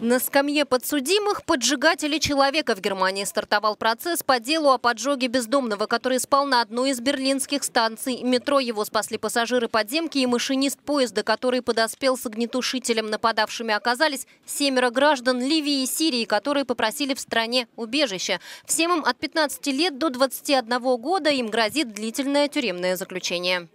На скамье подсудимых поджигателя человека в Германии стартовал процесс по делу о поджоге бездомного, который спал на одной из берлинских станций метро. Его спасли пассажиры подземки и машинист поезда, который подоспел с огнетушителем. Нападавшими оказались семеро граждан Ливии и Сирии, которые попросили в стране убежище. Всем им от 15 лет до 21 года им грозит длительное тюремное заключение.